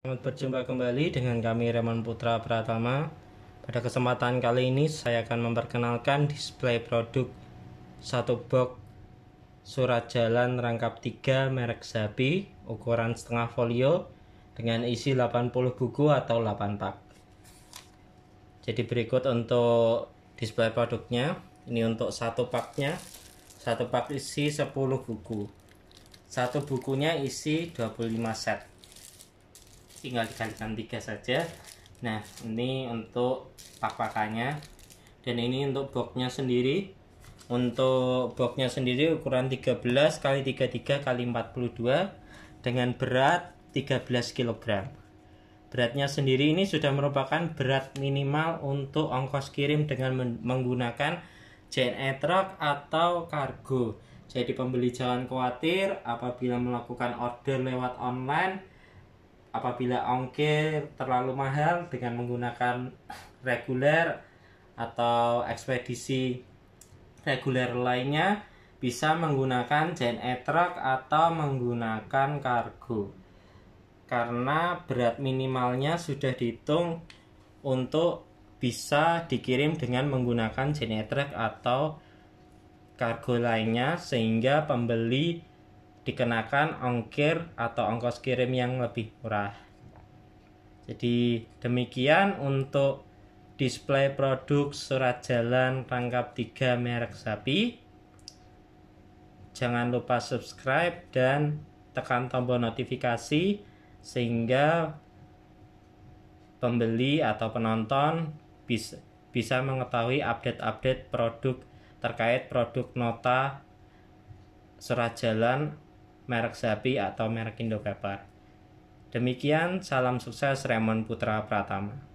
Selamat berjumpa kembali dengan kami Raymond Putra Pratama. Pada kesempatan kali ini saya akan memperkenalkan display produk satu box surat jalan rangkap 3 merek Zabi ukuran setengah folio dengan isi 80 buku atau 8 pak. Jadi berikut untuk display produknya. Ini untuk satu paknya. Satu pak isi 10 buku. Satu bukunya isi 25 set tinggal dikalikan tiga saja nah ini untuk papakannya dan ini untuk boxnya sendiri untuk boxnya sendiri ukuran 13 kali 33 x 42 dengan berat 13 kg beratnya sendiri ini sudah merupakan berat minimal untuk ongkos kirim dengan menggunakan JNE truck atau kargo jadi pembeli jangan khawatir apabila melakukan order lewat online apabila ongkir terlalu mahal dengan menggunakan reguler atau ekspedisi reguler lainnya bisa menggunakan jne Truck atau menggunakan kargo karena berat minimalnya sudah dihitung untuk bisa dikirim dengan menggunakan jne Truck atau kargo lainnya sehingga pembeli dikenakan ongkir atau ongkos kirim yang lebih murah. Jadi demikian untuk display produk surat jalan rangkap 3 merek sapi. Jangan lupa subscribe dan tekan tombol notifikasi sehingga pembeli atau penonton bisa bisa mengetahui update-update produk terkait produk nota surat jalan merek Zapi atau merek Paper. Demikian, salam sukses Raymond Putra Pratama.